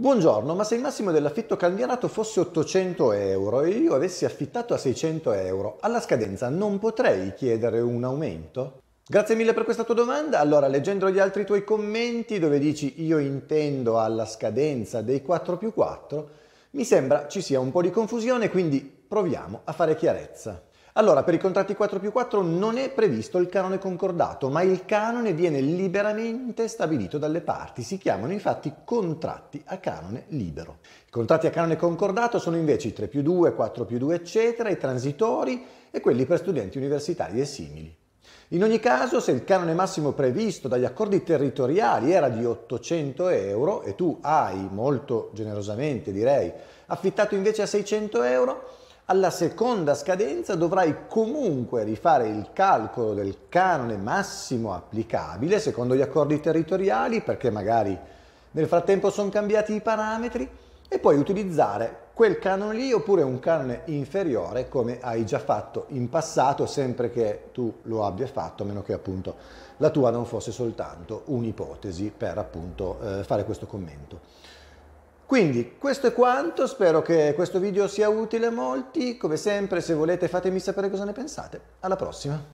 Buongiorno, ma se il massimo dell'affitto cambiato fosse 800 euro e io avessi affittato a 600 euro, alla scadenza non potrei chiedere un aumento? Grazie mille per questa tua domanda. Allora, leggendo gli altri tuoi commenti dove dici io intendo alla scadenza dei 4 più 4, mi sembra ci sia un po' di confusione, quindi proviamo a fare chiarezza. Allora, per i contratti 4 più 4 non è previsto il canone concordato, ma il canone viene liberamente stabilito dalle parti. Si chiamano infatti contratti a canone libero. I contratti a canone concordato sono invece i 3 più 2, 4 più 2, eccetera, i transitori e quelli per studenti universitari e simili. In ogni caso, se il canone massimo previsto dagli accordi territoriali era di 800 euro e tu hai, molto generosamente direi, affittato invece a 600 euro, alla seconda scadenza dovrai comunque rifare il calcolo del canone massimo applicabile secondo gli accordi territoriali perché magari nel frattempo sono cambiati i parametri e puoi utilizzare quel canone lì oppure un canone inferiore come hai già fatto in passato sempre che tu lo abbia fatto a meno che appunto la tua non fosse soltanto un'ipotesi per appunto eh, fare questo commento. Quindi questo è quanto, spero che questo video sia utile a molti, come sempre se volete fatemi sapere cosa ne pensate. Alla prossima!